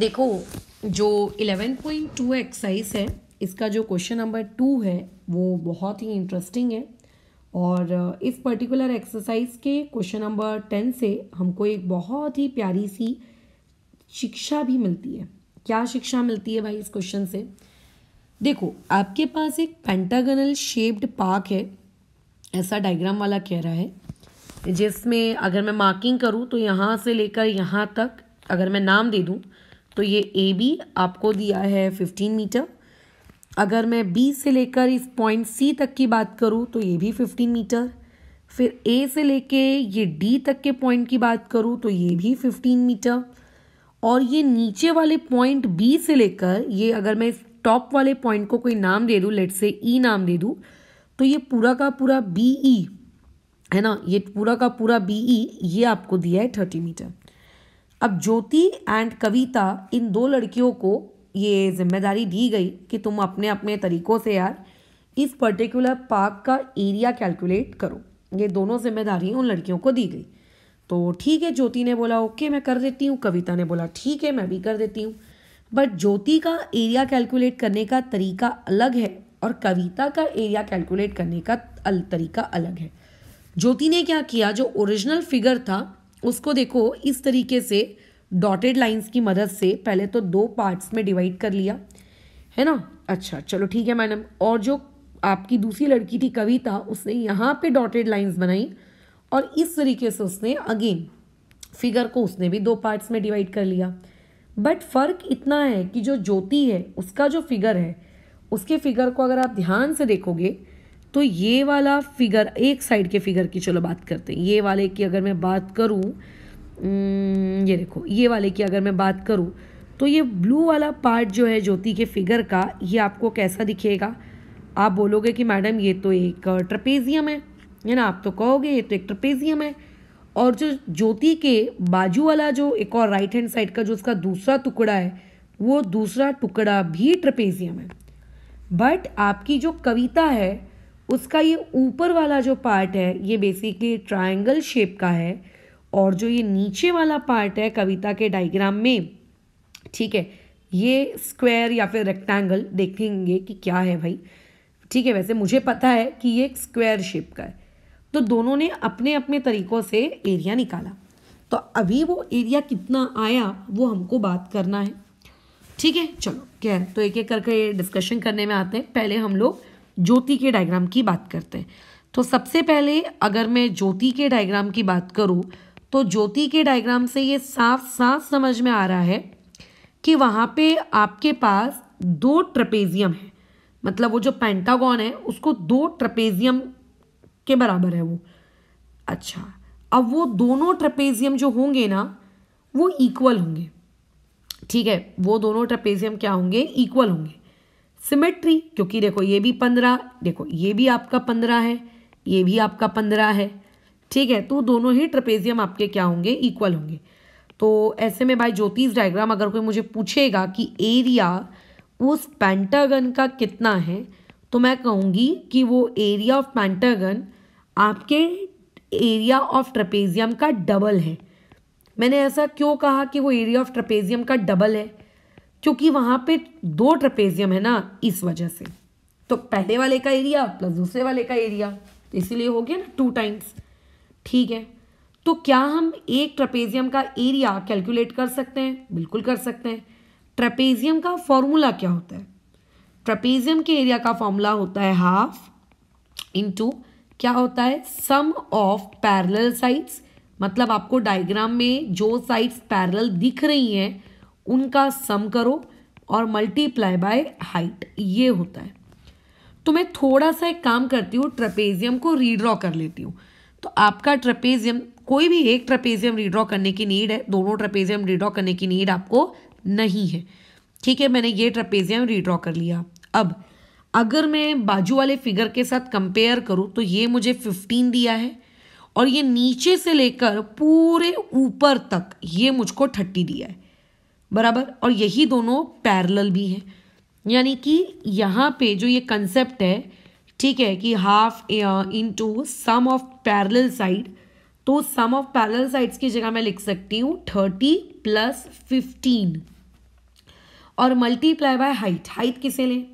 देखो जो 11.2 एक्सरसाइज है इसका जो क्वेश्चन नंबर टू है वो बहुत ही इंटरेस्टिंग है और uh, इस पर्टिकुलर एक्सरसाइज के क्वेश्चन नंबर टेन से हमको एक बहुत ही प्यारी सी शिक्षा भी मिलती है क्या शिक्षा मिलती है भाई इस क्वेश्चन से देखो आपके पास एक पेंटागनल शेप्ड पार्क है ऐसा डायग्राम वाला कह रहा है जिसमें अगर मैं मार्किंग करूँ तो यहाँ से लेकर यहाँ तक अगर मैं नाम दे दूँ तो ये ए बी आपको दिया है फिफ्टीन मीटर अगर मैं बी से लेकर इस पॉइंट सी तक की बात करूँ तो ये भी फिफ्टीन मीटर फिर ए से लेके ये डी तक के पॉइंट की बात करूँ तो ये भी फिफ्टीन मीटर और ये नीचे वाले पॉइंट बी से लेकर ये अगर मैं इस टॉप वाले पॉइंट को कोई नाम दे दूँ लेट से ई नाम दे दूँ तो ये पूरा का पूरा बी ई e, है ना ये पूरा का पूरा बी ई e, ये आपको दिया है थर्टी मीटर अब ज्योति एंड कविता इन दो लड़कियों को ये जिम्मेदारी दी गई कि तुम अपने अपने तरीक़ों से यार इस पर्टिकुलर पार्क का एरिया कैलकुलेट करो ये दोनों जिम्मेदारी उन लड़कियों को दी गई तो ठीक है ज्योति ने बोला ओके मैं कर देती हूँ कविता ने बोला ठीक है मैं भी कर देती हूँ बट ज्योति का एरिया कैलकुलेट करने का तरीका अलग है और कविता का एरिया कैलकुलेट करने का तरीका अलग है ज्योति ने क्या किया जो ओरिजिनल फिगर था उसको देखो इस तरीके से डॉटेड लाइंस की मदद से पहले तो दो पार्ट्स में डिवाइड कर लिया है ना अच्छा चलो ठीक है मैडम और जो आपकी दूसरी लड़की थी कविता उसने यहाँ पे डॉटेड लाइंस बनाई और इस तरीके से उसने अगेन फिगर को उसने भी दो पार्ट्स में डिवाइड कर लिया बट फ़र्क इतना है कि जो ज्योति है उसका जो फिगर है उसके फिगर को अगर आप ध्यान से देखोगे तो ये वाला फिगर एक साइड के फिगर की चलो बात करते हैं ये वाले की अगर मैं बात करूँ हम्म, ये देखो ये वाले की अगर मैं बात करूँ तो ये ब्लू वाला पार्ट जो है ज्योति के फिगर का ये आपको कैसा दिखेगा आप बोलोगे कि मैडम ये तो एक ट्रपेजियम है है ना आप तो कहोगे ये तो एक ट्रपेजियम है और जो ज्योति के बाजू वाला जो एक और राइट हैंड साइड का जो उसका दूसरा टुकड़ा है वो दूसरा टुकड़ा भी ट्रपेजियम है बट आपकी जो कविता है उसका ये ऊपर वाला जो पार्ट है ये बेसिकली ट्रायंगल शेप का है और जो ये नीचे वाला पार्ट है कविता के डायग्राम में ठीक है ये स्क्वायर या फिर रेक्टेंगल देखेंगे कि क्या है भाई ठीक है वैसे मुझे पता है कि ये एक स्क्वायर शेप का है तो दोनों ने अपने अपने तरीक़ों से एरिया निकाला तो अभी वो एरिया कितना आया वो हमको बात करना है ठीक है चलो क्या तो एक एक करके डिस्कशन करने में आते हैं पहले हम लोग ज्योति के डायग्राम की बात करते हैं तो सबसे पहले अगर मैं ज्योति के डायग्राम की बात करूँ तो ज्योति के डायग्राम से ये साफ साफ समझ में आ रहा है कि वहाँ पे आपके पास दो ट्रपेजियम है मतलब वो जो पेंटागॉन है उसको दो ट्रपेजियम के बराबर है वो अच्छा अब वो दोनों ट्रपेजियम जो होंगे ना वो इक्वल होंगे ठीक है वो दोनों ट्रपेजियम क्या होंगे इक्वल होंगे सिमेट्री क्योंकि देखो ये भी पंद्रह देखो ये भी आपका पंद्रह है ये भी आपका पंद्रह है ठीक है तो दोनों ही ट्रपेजियम आपके क्या होंगे इक्वल होंगे तो ऐसे में भाई ज्योतिष डायग्राम अगर कोई मुझे पूछेगा कि एरिया उस पैंटागन का कितना है तो मैं कहूँगी कि वो एरिया ऑफ पैंटागन आपके एरिया ऑफ ट्रपेजियम का डबल है मैंने ऐसा क्यों कहा कि वो एरिया ऑफ ट्रपेजियम का डबल है क्योंकि वहाँ पे दो ट्रपेजियम है ना इस वजह से तो पहले वाले का एरिया प्लस दूसरे वाले का एरिया तो इसीलिए हो गया ना टू टाइम्स ठीक है तो क्या हम एक ट्रपेजियम का एरिया कैलकुलेट कर सकते हैं बिल्कुल कर सकते हैं ट्रपेजियम का फॉर्मूला क्या होता है ट्रपेजियम के एरिया का फॉर्मूला होता है हाफ इंटू क्या होता है सम ऑफ पैरल साइड्स मतलब आपको डायग्राम में जो साइड्स पैरल दिख रही हैं उनका सम करो और मल्टीप्लाई बाय हाइट ये होता है तो मैं थोड़ा सा एक काम करती हूँ ट्रपेजियम को रीड्रॉ कर लेती हूँ तो आपका ट्रपेजियम कोई भी एक ट्रपेजियम रीड्रॉ करने की नीड है दोनों ट्रपेजियम रीड्रॉ करने की नीड आपको नहीं है ठीक है मैंने ये ट्रपेजियम रीड्रॉ कर लिया अब अगर मैं बाजू वाले फिगर के साथ कंपेयर करूँ तो ये मुझे फिफ्टीन दिया है और ये नीचे से लेकर पूरे ऊपर तक ये मुझको थर्टी दिया है बराबर और यही दोनों पैरल भी हैं यानी कि यहाँ पे जो ये कंसेप्ट है ठीक है कि half into sum of parallel side तो सम ऑफ पैरल साइड्स की जगह मैं लिख सकती हूँ थर्टी प्लस फिफ्टीन और मल्टीप्लाई बाय हाइट हाइट किसे लें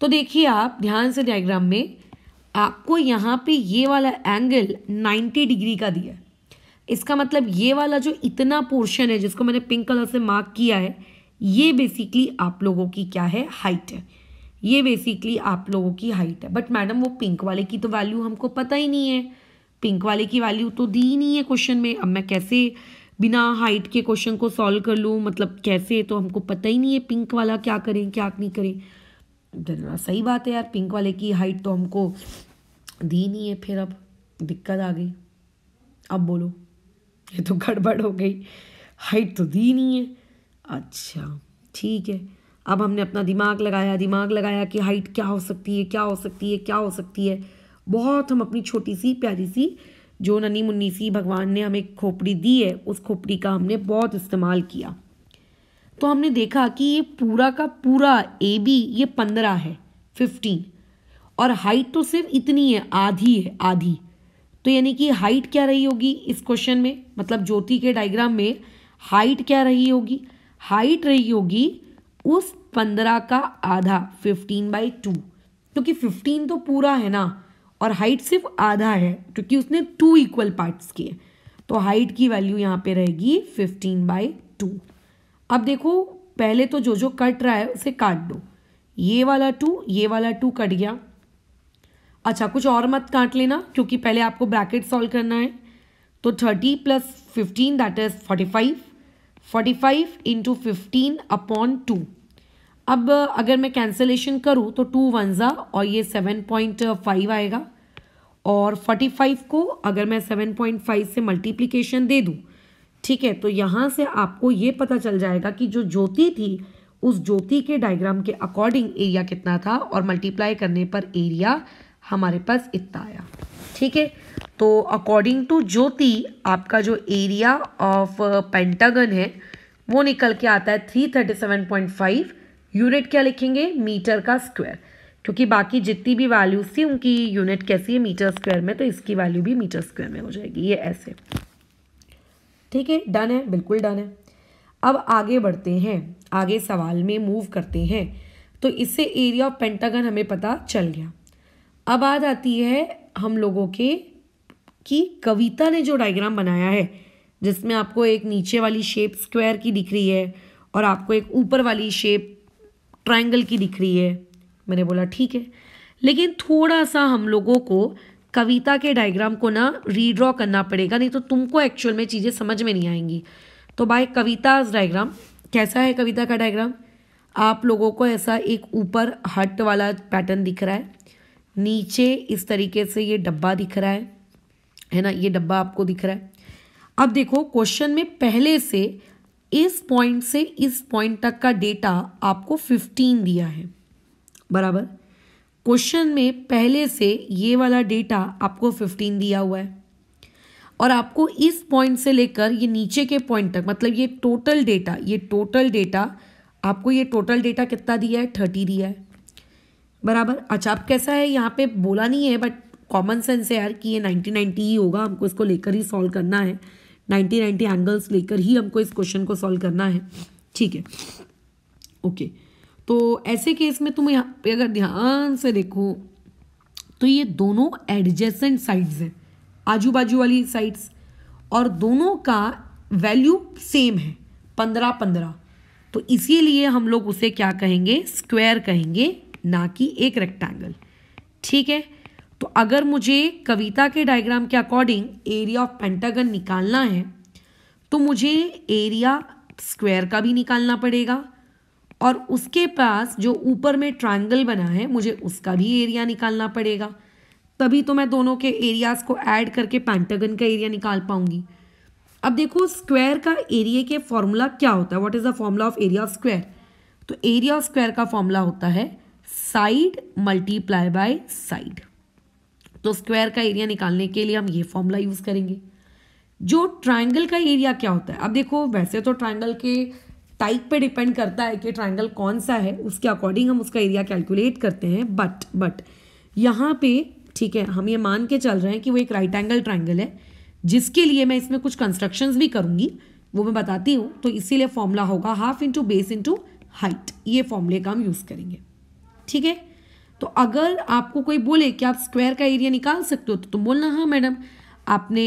तो देखिए आप ध्यान से डायग्राम में आपको यहाँ पे ये वाला एंगल नाइन्टी डिग्री का दिया है इसका मतलब ये वाला जो इतना पोर्शन है जिसको मैंने पिंक कलर से मार्क किया है ये बेसिकली आप लोगों की क्या है हाइट है ये बेसिकली आप लोगों की हाइट है बट मैडम वो पिंक वाले की तो वैल्यू हमको पता ही नहीं है पिंक वाले की वैल्यू तो दी ही नहीं है क्वेश्चन में अब मैं कैसे बिना हाइट के क्वेश्चन को सॉल्व कर लूँ मतलब कैसे तो हमको पता ही नहीं है पिंक वाला क्या करें क्या नहीं करें तो जरा सही बात है यार पिंक वाले की हाइट तो हमको दी नहीं है फिर अब दिक्कत आ गई अब बोलो ये तो गड़बड़ हो गई हाइट तो दी नहीं है अच्छा ठीक है अब हमने अपना दिमाग लगाया दिमाग लगाया कि हाइट क्या हो सकती है क्या हो सकती है क्या हो सकती है बहुत हम अपनी छोटी सी प्यारी सी जो ननी मुन्नी सी भगवान ने हमें खोपड़ी दी है उस खोपड़ी का हमने बहुत इस्तेमाल किया तो हमने देखा कि ये पूरा का पूरा ए बी ये पंद्रह है फिफ्टीन और हाइट तो सिर्फ इतनी है आधी है आधी तो यानी कि हाइट क्या रही होगी इस क्वेश्चन में मतलब ज्योति के डायग्राम में हाइट क्या रही होगी हाइट रही होगी उस पंद्रह का आधा फिफ्टीन बाई टू क्योंकि फिफ्टीन तो पूरा है ना और हाइट सिर्फ आधा है क्योंकि उसने टू इक्वल पार्ट्स किए तो हाइट की वैल्यू यहाँ पे रहेगी फिफ्टीन बाई टू अब देखो पहले तो जो जो कट रहा है उसे काट दो ये वाला टू ये वाला टू कट गया अच्छा कुछ और मत काट लेना क्योंकि पहले आपको ब्रैकेट सॉल्व करना है तो thirty plus fifteen that is forty five forty five into fifteen upon two अब अगर मैं कैंसिलेशन करूँ तो टू वन ज़ा और ये सेवन पॉइंट फाइव आएगा और फोर्टी फाइव को अगर मैं सेवन पॉइंट फाइव से मल्टीप्लीकेशन दे दूँ ठीक है तो यहाँ से आपको ये पता चल जाएगा कि जो ज्योति थी उस ज्योति के डायग्राम के अकॉर्डिंग एरिया कितना था और मल्टीप्लाई करने पर एरिया हमारे पास इतना आया ठीक है तो अकॉर्डिंग टू ज्योति आपका जो एरिया ऑफ पेंटागन है वो निकल के आता है three thirty seven point five unit क्या लिखेंगे मीटर का स्क्वायर क्योंकि बाकी जितनी भी वैल्यूज थी उनकी यूनिट कैसी है मीटर स्क्वायर में तो इसकी वैल्यू भी मीटर स्क्वायर में हो जाएगी ये ऐसे ठीक है डन है बिल्कुल डन है अब आगे बढ़ते हैं आगे सवाल में मूव करते हैं तो इससे एरिया ऑफ पेंटागन हमें पता चल गया अब आ आती है हम लोगों के कि कविता ने जो डायग्राम बनाया है जिसमें आपको एक नीचे वाली शेप स्क्वायर की दिख रही है और आपको एक ऊपर वाली शेप ट्रायंगल की दिख रही है मैंने बोला ठीक है लेकिन थोड़ा सा हम लोगों को कविता के डायग्राम को ना रीड्रॉ करना पड़ेगा नहीं तो तुमको एक्चुअल में चीज़ें समझ में नहीं आएंगी तो बाय कविताज डायग्राम कैसा है कविता का डायग्राम आप लोगों को ऐसा एक ऊपर हट वाला पैटर्न दिख रहा है नीचे इस तरीके से ये डब्बा दिख रहा है है ना ये डब्बा आपको दिख रहा है अब देखो क्वेश्चन में पहले से इस पॉइंट से इस पॉइंट तक का डेटा आपको फिफ्टीन दिया है बराबर क्वेश्चन में पहले से ये वाला डेटा आपको फिफ्टीन दिया हुआ है और आपको इस पॉइंट से लेकर ये नीचे के पॉइंट तक मतलब ये टोटल डेटा ये टोटल डेटा आपको ये टोटल डेटा कितना दिया है थर्टी दिया है बराबर अच्छा अब कैसा है यहाँ पे बोला नहीं है बट कॉमन सेंस है यार कि ये नाइन्टीन नाइन्टी ही होगा हमको इसको लेकर ही सॉल्व करना है नाइन्टीन नाइन्टी एंगल्स लेकर ही हमको इस क्वेश्चन को सॉल्व करना है ठीक है ओके तो ऐसे केस में तुम यहाँ पे अगर ध्यान से देखो तो ये दोनों एडजेसेंट साइड्स हैं आजू बाजू वाली साइड्स और दोनों का वैल्यू सेम है पंद्रह पंद्रह तो इसीलिए हम लोग उसे क्या कहेंगे स्क्वायर कहेंगे ना कि एक रेक्टेंगल ठीक है तो अगर मुझे कविता के डायग्राम के अकॉर्डिंग एरिया ऑफ पेंटागन निकालना है तो मुझे एरिया स्क्वायर का भी निकालना पड़ेगा और उसके पास जो ऊपर में ट्रायंगल बना है मुझे उसका भी एरिया निकालना पड़ेगा तभी तो मैं दोनों के एरियाज़ को ऐड करके पेंटागन का एरिया निकाल पाऊंगी अब देखो स्क्वायर का एरिया के फॉर्मूला क्या होता है what is the formula of area square तो एरिया स्क्वायर का फॉर्मूला होता है साइड मल्टीप्लाई बाय साइड तो स्क्वायर का एरिया निकालने के लिए हम ये फॉर्मूला यूज करेंगे जो ट्राइंगल का एरिया क्या होता है अब देखो वैसे तो ट्राइंगल के टाइप पे डिपेंड करता है कि ट्राइंगल कौन सा है उसके अकॉर्डिंग हम उसका एरिया कैलकुलेट करते हैं बट बट यहाँ पे ठीक है हम ये मान के चल रहे हैं कि वो एक राइट एंगल ट्राइंगल है जिसके लिए मैं इसमें कुछ कंस्ट्रक्शन भी करूँगी वो मैं बताती हूँ तो इसीलिए फॉर्मूला होगा half into base into height ये फॉर्मूले का हम यूज़ करेंगे ठीक है तो अगर आपको कोई बोले कि आप स्क्वायर का एरिया निकाल सकते हो तो तुम बोलना हाँ मैडम आपने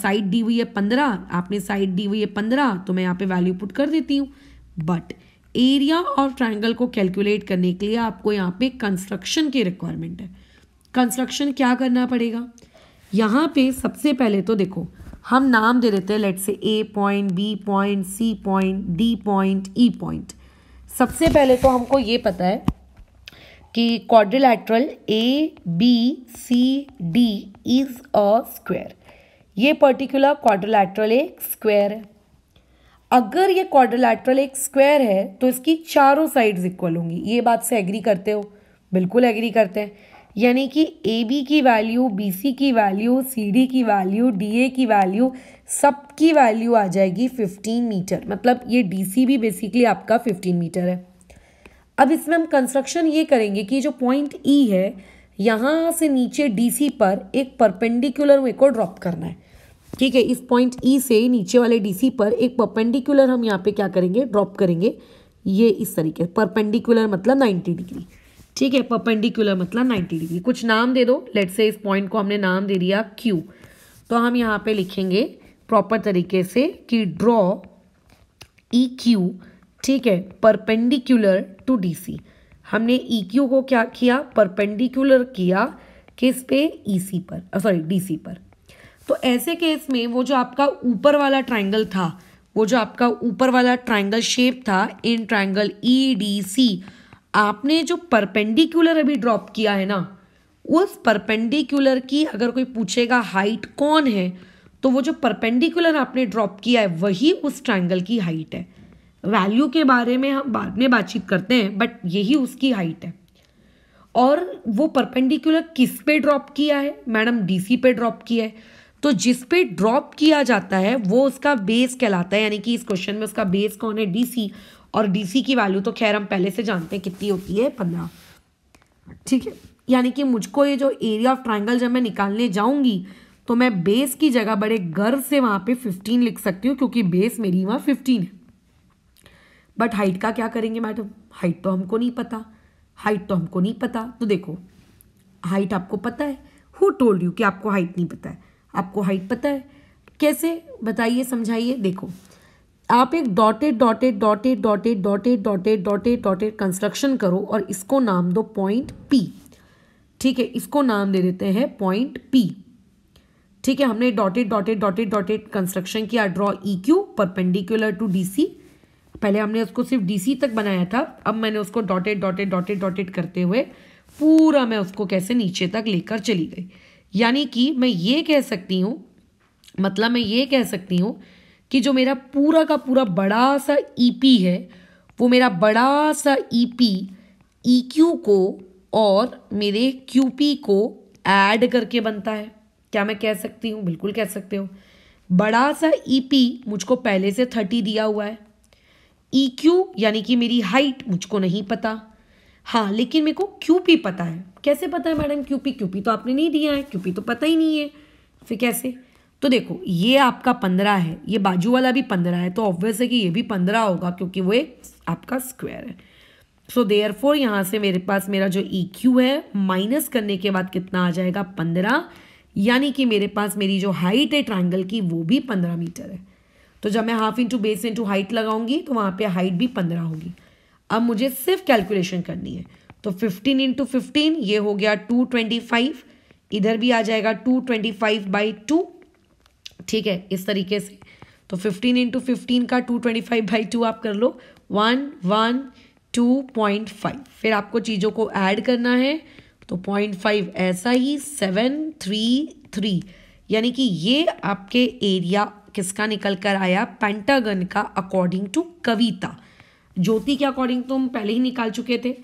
साइड डी हुई है पंद्रह आपने साइड डी हुई है पंद्रह तो मैं यहाँ पे वैल्यू पुट कर देती हूँ बट एरिया और ट्राइंगल को कैलकुलेट करने के लिए आपको यहाँ पे कंस्ट्रक्शन की रिक्वायरमेंट है कंस्ट्रक्शन क्या करना पड़ेगा यहाँ पे सबसे पहले तो देखो हम नाम दे देते हैं let say A point B point C point D point E point सबसे पहले तो हमको ये पता है कि quadrilateral A B C D is a square ये पर्टिकुलर क्वाड्रिलैटरल एक स्क्वायर है अगर ये क्वाड्रिलैटरल एक स्क्वायर है तो इसकी चारों साइड्स इक्वल होंगी ये बात से एग्री करते हो बिल्कुल एग्री करते हैं यानी कि ए बी की वैल्यू बी सी की वैल्यू सी डी की वैल्यू डी ए की वैल्यू सब की वैल्यू आ जाएगी फिफ्टीन मीटर मतलब ये डी सी भी बेसिकली आपका फिफ्टीन मीटर है अब इसमें हम कंस्ट्रक्शन ये करेंगे कि जो पॉइंट ई e है यहाँ से नीचे डीसी पर एक परपेंडिकुलर मेरे को ड्रॉप करना है ठीक है इस पॉइंट ई e से नीचे वाले डीसी पर एक परपेंडिकुलर हम यहाँ पे क्या करेंगे ड्रॉप करेंगे ये इस तरीके परपेंडिकुलर मतलब 90 डिग्री ठीक है परपेंडिकुलर मतलब 90 डिग्री कुछ नाम दे दो लेट से इस पॉइंट को हमने नाम दे दिया क्यू तो हम यहाँ पे लिखेंगे प्रॉपर तरीके से कि ड्रॉ ई क्यू ठीक है परपेंडिकुलर टू डीसी हमने ईक्यू e को क्या किया परपेंडिकुलर किया किस पे ईसी e पर सॉरी डीसी पर तो ऐसे केस में वो जो आपका ऊपर वाला ट्राइंगल था वो जो आपका ऊपर वाला ट्राइंगल शेप था in triangle E D C आपने जो परपेंडिकुलर अभी ड्रॉप किया है ना उस परपेंडिकुलर की अगर कोई पूछेगा हाइट कौन है तो वो जो परपेंडिकुलर आपने ड्रॉप किया है वही उस ट्राइंगल की हाइट है वैल्यू के बारे में हम बाद में बातचीत करते हैं बट यही उसकी हाइट है और वो परपेंडिकुलर किस पे ड्रॉप किया है मैडम डीसी पे ड्रॉप किया है तो जिस पे ड्रॉप किया जाता है वो उसका बेस कहलाता है यानी कि इस क्वेश्चन में उसका बेस कौन है डीसी और डीसी की वैल्यू तो खैर हम पहले से जानते हैं कितनी होती है पंद्रह ठीक है यानी कि मुझको ये जो एरिया ऑफ ट्राइंगल जब मैं निकालने जाऊंगी तो मैं बेस की जगह बड़े गर्व से वहाँ पे 15 लिख सकती हूँ क्योंकि बेस मेरी वहाँ 15 है बट हाइट का क्या करेंगे मैडम हाइट तो हमको नहीं पता हाइट तो हमको नहीं पता तो देखो हाइट आपको पता है हु टोल्ड यू कि आपको हाइट नहीं पता है आपको हाइट पता है कैसे बताइए समझाइए देखो आप एक dotted dotted dotted dotted dotted dotted dotted dotted construction करो और इसको नाम दो पॉइंट पी ठीक है इसको नाम दे देते हैं पॉइंट पी ठीक है हमने dotted dotted dotted dotted construction किया draw E Q perpendicular to D C पहले हमने उसको सिर्फ डीसी तक बनाया था अब मैंने उसको डॉटेड डॉटेड डॉटेड डॉटेड करते हुए पूरा मैं उसको कैसे नीचे तक लेकर चली गई यानी कि मैं ये कह सकती हूँ मतलब मैं ये कह सकती हूँ कि जो मेरा पूरा का पूरा बड़ा सा ई e है वो मेरा बड़ा सा ई e पी e को और मेरे क्यू को ऐड करके बनता है क्या मैं कह सकती हूँ बिल्कुल कह सकते हो बड़ा सा ई मुझको पहले से थर्टी दिया हुआ है ई e क्यू यानी कि मेरी हाइट मुझको नहीं पता हाँ लेकिन मेरे को क्यू पी पता है कैसे पता है madam Q P Q P तो आपने नहीं दिया है क्यू पी तो पता ही नहीं है फिर कैसे तो देखो ये आपका पंद्रह है ये बाजू वाला भी पंद्रह है तो ऑब्वियस है कि ये भी पंद्रह होगा क्योंकि वो एक आपका स्क्वायर है सो देयर फोर यहाँ से मेरे पास मेरा जो ई e क्यू है माइनस करने के बाद कितना आ जाएगा पंद्रह यानी कि मेरे पास मेरी जो हाइट है ट्राइंगल की वो भी पंद्रह मीटर है तो जब मैं half into base into height लगाऊंगी तो वहाँ पे हाइट भी पंद्रह होगी अब मुझे सिर्फ कैलकुलेशन करनी है तो फिफ्टीन इंटू फिफ्टीन ये हो गया टू ट्वेंटी फाइव इधर भी आ जाएगा two twenty five by two ठीक है इस तरीके से तो फिफ्टीन इंटू फिफ्टीन का two twenty five by two आप कर लो one one two point five फिर आपको चीज़ों को ऐड करना है तो पॉइंट फाइव ऐसा ही सेवन थ्री थ्री यानी कि ये आपके एरिया किसका निकल कर आया पेंटागन का अकॉर्डिंग टू कविता ज्योति के अकॉर्डिंग तो हम पहले ही निकाल चुके थे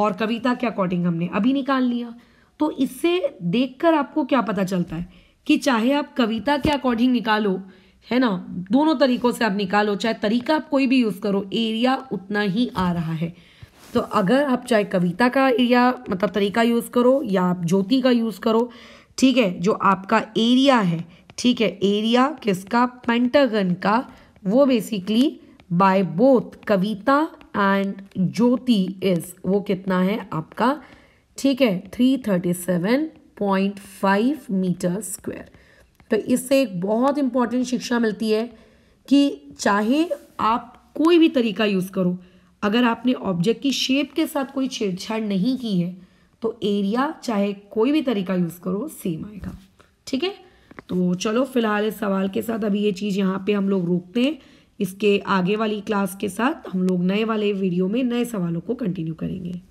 और कविता के अकॉर्डिंग हमने अभी निकाल लिया तो इससे देखकर आपको क्या पता चलता है कि चाहे आप कविता के अकॉर्डिंग निकालो है ना दोनों तरीकों से आप निकालो चाहे तरीका आप कोई भी यूज़ करो एरिया उतना ही आ रहा है तो अगर आप चाहे कविता का एरिया मतलब तरीका यूज़ करो या आप ज्योति का यूज़ करो ठीक है जो आपका एरिया है ठीक है एरिया किसका पेंटागन का वो basically by both Kavita and Jyoti is वो कितना है आपका ठीक है three thirty seven point five metre square तो इससे एक बहुत इंपॉर्टेंट शिक्षा मिलती है कि चाहे आप कोई भी तरीका यूज़ करो अगर आपने ऑब्जेक्ट की शेप के साथ कोई छेड़छाड़ नहीं की है तो एरिया चाहे कोई भी तरीका यूज़ करो सेम आएगा ठीक है तो चलो फिलहाल इस सवाल के साथ अभी ये चीज़ यहाँ पे हम लोग रोकते हैं इसके आगे वाली क्लास के साथ हम लोग नए वाले वीडियो में नए सवालों को कंटिन्यू करेंगे